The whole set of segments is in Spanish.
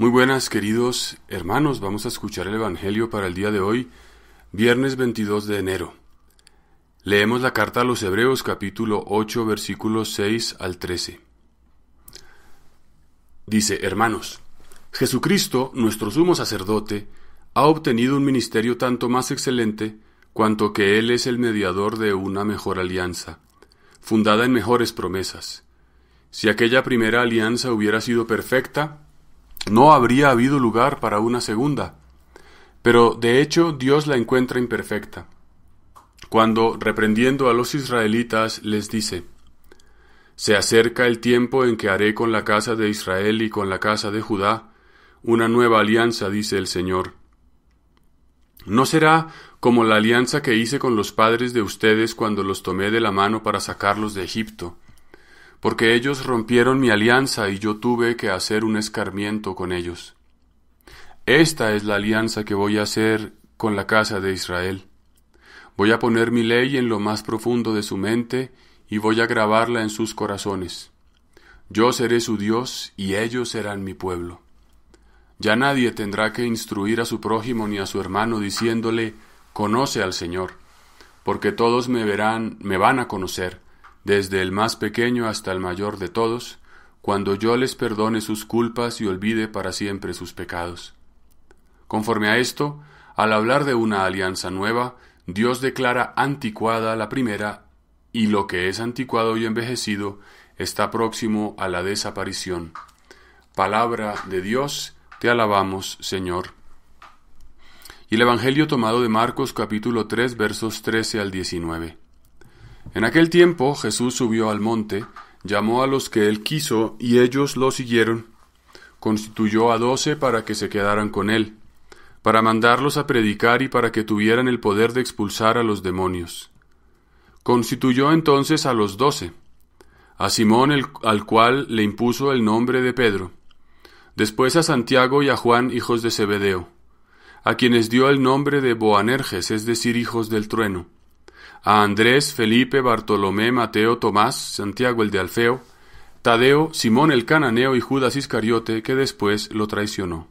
Muy buenas queridos hermanos, vamos a escuchar el Evangelio para el día de hoy, viernes 22 de enero. Leemos la carta a los Hebreos capítulo 8 versículos 6 al 13. Dice, hermanos, Jesucristo, nuestro sumo sacerdote, ha obtenido un ministerio tanto más excelente cuanto que Él es el mediador de una mejor alianza, fundada en mejores promesas. Si aquella primera alianza hubiera sido perfecta, no habría habido lugar para una segunda. Pero de hecho Dios la encuentra imperfecta, cuando, reprendiendo a los israelitas, les dice Se acerca el tiempo en que haré con la casa de Israel y con la casa de Judá una nueva alianza, dice el Señor. No será como la alianza que hice con los padres de ustedes cuando los tomé de la mano para sacarlos de Egipto, porque ellos rompieron mi alianza y yo tuve que hacer un escarmiento con ellos. Esta es la alianza que voy a hacer con la casa de Israel. Voy a poner mi ley en lo más profundo de su mente y voy a grabarla en sus corazones. Yo seré su Dios y ellos serán mi pueblo. Ya nadie tendrá que instruir a su prójimo ni a su hermano diciéndole, conoce al Señor, porque todos me verán, me van a conocer, desde el más pequeño hasta el mayor de todos, cuando yo les perdone sus culpas y olvide para siempre sus pecados. Conforme a esto, al hablar de una alianza nueva, Dios declara anticuada la primera, y lo que es anticuado y envejecido está próximo a la desaparición. Palabra de Dios, te alabamos, Señor. Y el Evangelio tomado de Marcos capítulo 3 versos 13 al 19. En aquel tiempo Jesús subió al monte, llamó a los que él quiso, y ellos lo siguieron. Constituyó a doce para que se quedaran con él, para mandarlos a predicar y para que tuvieran el poder de expulsar a los demonios. Constituyó entonces a los doce, a Simón al cual le impuso el nombre de Pedro, después a Santiago y a Juan hijos de Zebedeo, a quienes dio el nombre de Boanerges, es decir, hijos del trueno, a Andrés, Felipe, Bartolomé, Mateo, Tomás, Santiago el de Alfeo, Tadeo, Simón el cananeo y Judas Iscariote, que después lo traicionó.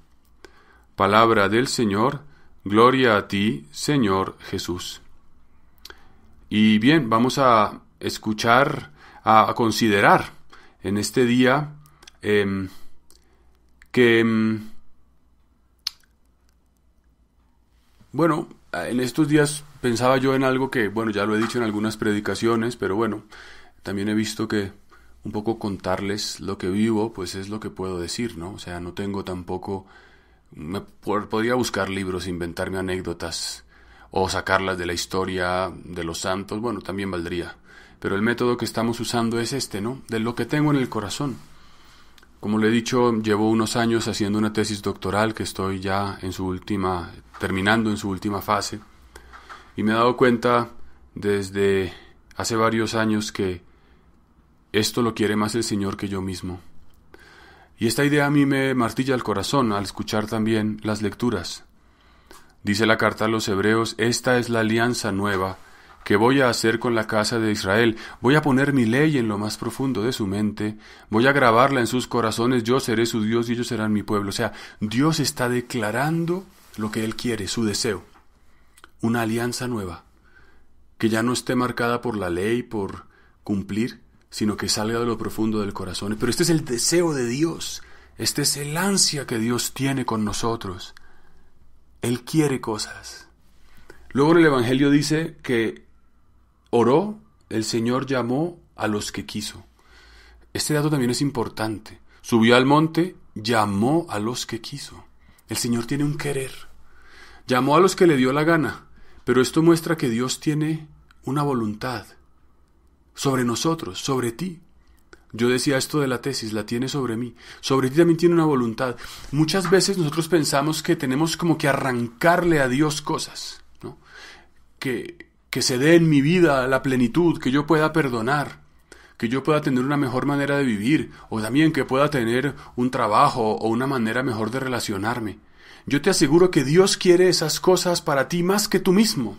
Palabra del Señor, gloria a ti, Señor Jesús. Y bien, vamos a escuchar, a considerar en este día em, que, em, bueno, en estos días pensaba yo en algo que, bueno, ya lo he dicho en algunas predicaciones, pero bueno, también he visto que un poco contarles lo que vivo, pues es lo que puedo decir, ¿no? O sea, no tengo tampoco... Me, podría buscar libros, inventarme anécdotas o sacarlas de la historia de los santos, bueno, también valdría. Pero el método que estamos usando es este, ¿no? De lo que tengo en el corazón. Como le he dicho, llevo unos años haciendo una tesis doctoral que estoy ya en su última, terminando en su última fase. Y me he dado cuenta desde hace varios años que esto lo quiere más el Señor que yo mismo. Y esta idea a mí me martilla el corazón al escuchar también las lecturas. Dice la carta a los hebreos, esta es la alianza nueva que voy a hacer con la casa de Israel. Voy a poner mi ley en lo más profundo de su mente, voy a grabarla en sus corazones, yo seré su Dios y ellos serán mi pueblo. O sea, Dios está declarando lo que Él quiere, su deseo una alianza nueva, que ya no esté marcada por la ley, por cumplir, sino que salga de lo profundo del corazón. Pero este es el deseo de Dios, este es el ansia que Dios tiene con nosotros. Él quiere cosas. Luego en el Evangelio dice que oró, el Señor llamó a los que quiso. Este dato también es importante. Subió al monte, llamó a los que quiso. El Señor tiene un querer. Llamó a los que le dio la gana, pero esto muestra que Dios tiene una voluntad sobre nosotros, sobre ti. Yo decía esto de la tesis, la tiene sobre mí. Sobre ti también tiene una voluntad. Muchas veces nosotros pensamos que tenemos como que arrancarle a Dios cosas, ¿no? Que, que se dé en mi vida la plenitud, que yo pueda perdonar, que yo pueda tener una mejor manera de vivir, o también que pueda tener un trabajo o una manera mejor de relacionarme. Yo te aseguro que Dios quiere esas cosas para ti más que tú mismo.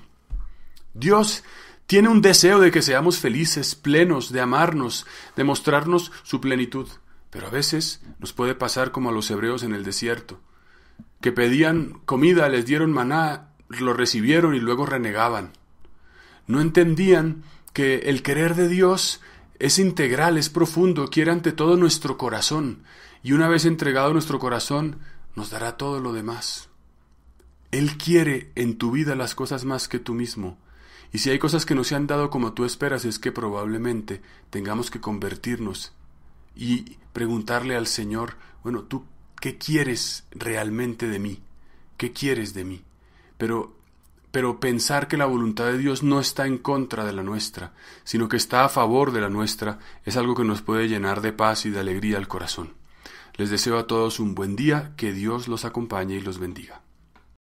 Dios tiene un deseo de que seamos felices, plenos, de amarnos, de mostrarnos su plenitud. Pero a veces nos puede pasar como a los hebreos en el desierto, que pedían comida, les dieron maná, lo recibieron y luego renegaban. No entendían que el querer de Dios es integral, es profundo, quiere ante todo nuestro corazón, y una vez entregado nuestro corazón, nos dará todo lo demás. Él quiere en tu vida las cosas más que tú mismo, y si hay cosas que no se han dado como tú esperas es que probablemente tengamos que convertirnos y preguntarle al Señor, bueno, ¿tú qué quieres realmente de mí? ¿Qué quieres de mí? Pero pero pensar que la voluntad de Dios no está en contra de la nuestra, sino que está a favor de la nuestra, es algo que nos puede llenar de paz y de alegría al corazón. Les deseo a todos un buen día, que Dios los acompañe y los bendiga.